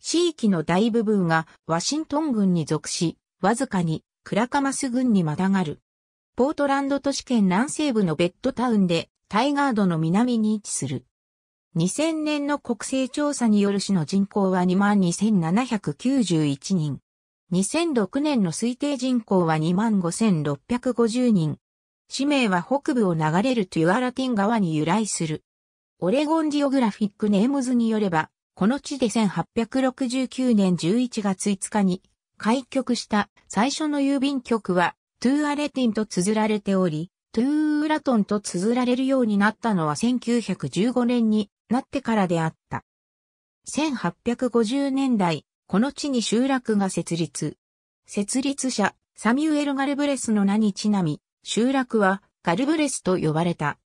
地域の大部分がワシントン郡に属し、わずかにクラカマス郡にまたがる。ポートランド都市圏南西部のベッドタウンでタイガードの南に位置する。2000年の国勢調査による市の人口は22,791人。2006年の推定人口は25,650人。市名は北部を流れるトゥアラティン川に由来する。オレゴンジオグラフィックネームズによれば、この地で1869年11月5日に開局した最初の郵便局はトゥーアレティンと綴られており、トゥーウラトンと綴られるようになったのは1915年になってからであった。1850年代、この地に集落が設立。設立者、サミュエル・ガルブレスの名にちなみ、集落はガルブレスと呼ばれた。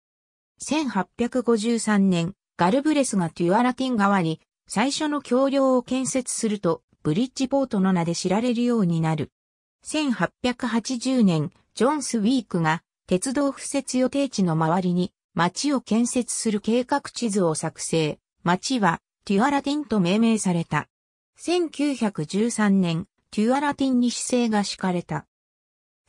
1853年、ガルブレスがトゥアラティン川に最初の橋梁を建設すると、ブリッジポートの名で知られるようになる。1880年、ジョンス・ウィークが鉄道敷設予定地の周りに町を建設する計画地図を作成。町はテュアラティンと命名された。1913年、テュアラティンに姿勢が敷かれた。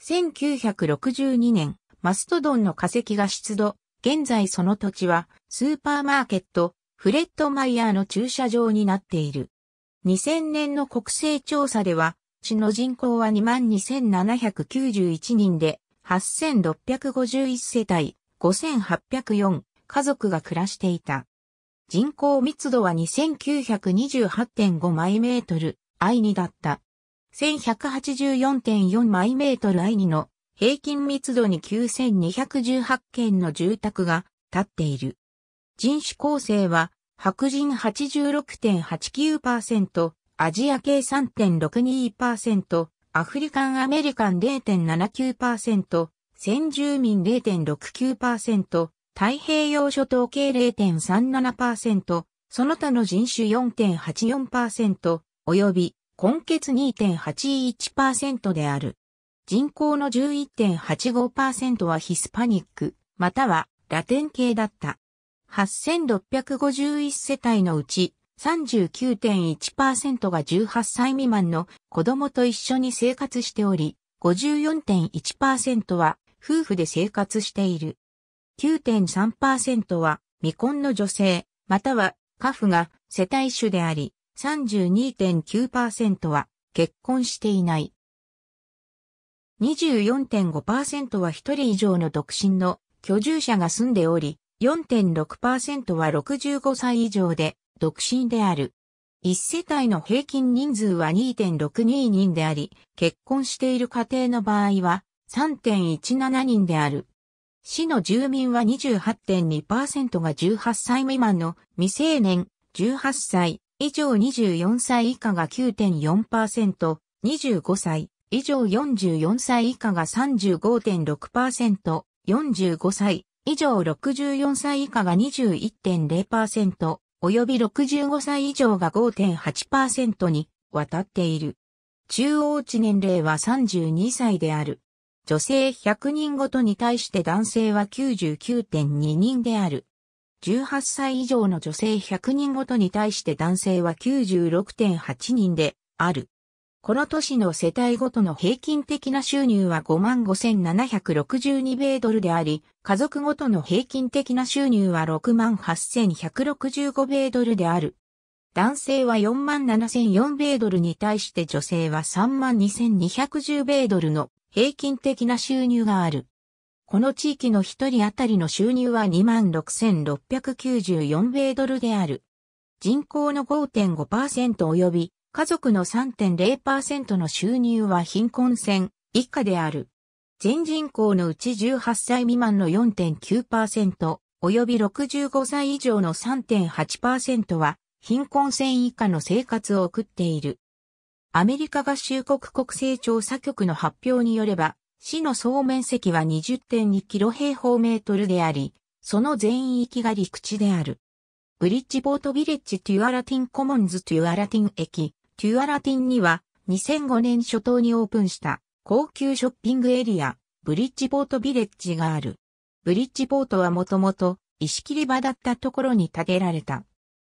1962年、マストドンの化石が出土。現在その土地はスーパーマーケット、フレッドマイヤーの駐車場になっている。2000年の国勢調査では、市の人口は22,791人で、8,651世帯、5,804家族が暮らしていた。人口密度は2928.5マイメートル I2 だった。1184.4マイメートル I2 の平均密度に9218件の住宅が建っている。人種構成は、白人86.89%、アジア系3.62%、アフリカンアメリカン0.79%、先住民0.69%、太平洋諸島系0.37%、その他の人種4.84%、及び、根血2.81%である。人口の11.85%はヒスパニック、またはラテン系だった。8651世帯のうち39.1%が18歳未満の子供と一緒に生活しており、54.1%は夫婦で生活している。9.3%は未婚の女性、または家父が世帯主であり、32.9%は結婚していない。24.5%は一人以上の独身の居住者が住んでおり、4.6%は65歳以上で、独身である。一世帯の平均人数は2.62人であり、結婚している家庭の場合は3.17人である。市の住民は28.2%が18歳未満の未成年、18歳以上24歳以下が9.4%、25歳以上44歳以下が35.6%、45歳以上64歳以下が21.0%、及び65歳以上が5.8%に渡っている。中央値年齢は32歳である。女性100人ごとに対して男性は99.2人である。18歳以上の女性100人ごとに対して男性は96.8人である。この都市の世帯ごとの平均的な収入は55,762米ドルであり、家族ごとの平均的な収入は68,165米ドルである。男性は47,004米ドルに対して女性は32,210米ドルの平均的な収入がある。この地域の一人当たりの収入は26,694米ドルである。人口の5.5%及び家族の3.0%の収入は貧困線以下である。全人口のうち18歳未満の4.9%、及び65歳以上の3.8%は貧困線以下の生活を送っている。アメリカ合衆国国勢調査局の発表によれば、市の総面積は20.2キロ平方メートルであり、その全域が陸地である。ブリッジボートビレッジ・トゥアラティン・コモンズ・トゥアラティン駅、キュアラティンには2005年初頭にオープンした高級ショッピングエリア、ブリッジポートビレッジがある。ブリッジポートはもともと石切り場だったところに建てられた。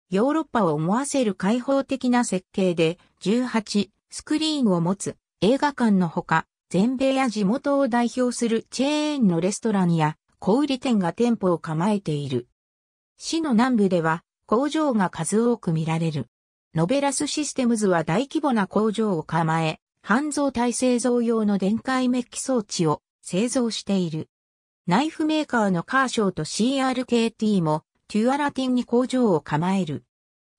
ヨーロッパを思わせる開放的な設計で18スクリーンを持つ映画館のほか、全米や地元を代表するチェーンのレストランや小売店が店舗を構えている。市の南部では工場が数多く見られる。ノベラスシステムズは大規模な工場を構え、半導体製造用の電解メッキ装置を製造している。ナイフメーカーのカーショーと CRKT もテュアラティンに工場を構える。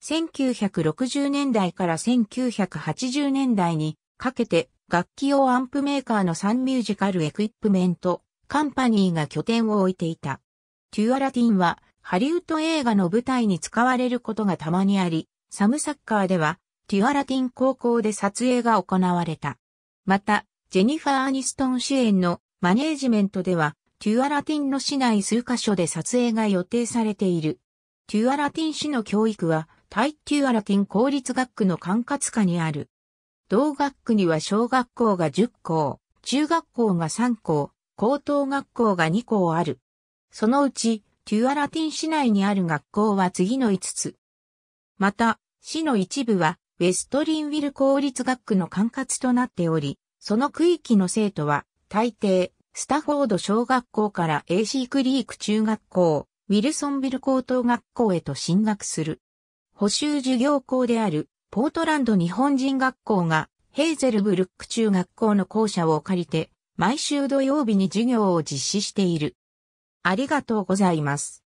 1960年代から1980年代にかけて楽器用アンプメーカーのサンミュージカルエクイップメントカンパニーが拠点を置いていた。テュアラティンはハリウッド映画の舞台に使われることがたまにあり、サムサッカーでは、テュアラティン高校で撮影が行われた。また、ジェニファー・アニストン主演のマネージメントでは、テュアラティンの市内数カ所で撮影が予定されている。テュアラティン市の教育は、タイ・テュアラティン公立学区の管轄下にある。同学区には小学校が10校、中学校が3校、高等学校が2校ある。そのうち、テュアラティン市内にある学校は次の5つ。また、市の一部は、ウェストリンウィル公立学区の管轄となっており、その区域の生徒は、大抵、スタフォード小学校から AC クリーク中学校、ウィルソンビル高等学校へと進学する。補修授業校である、ポートランド日本人学校が、ヘーゼルブルック中学校の校舎を借りて、毎週土曜日に授業を実施している。ありがとうございます。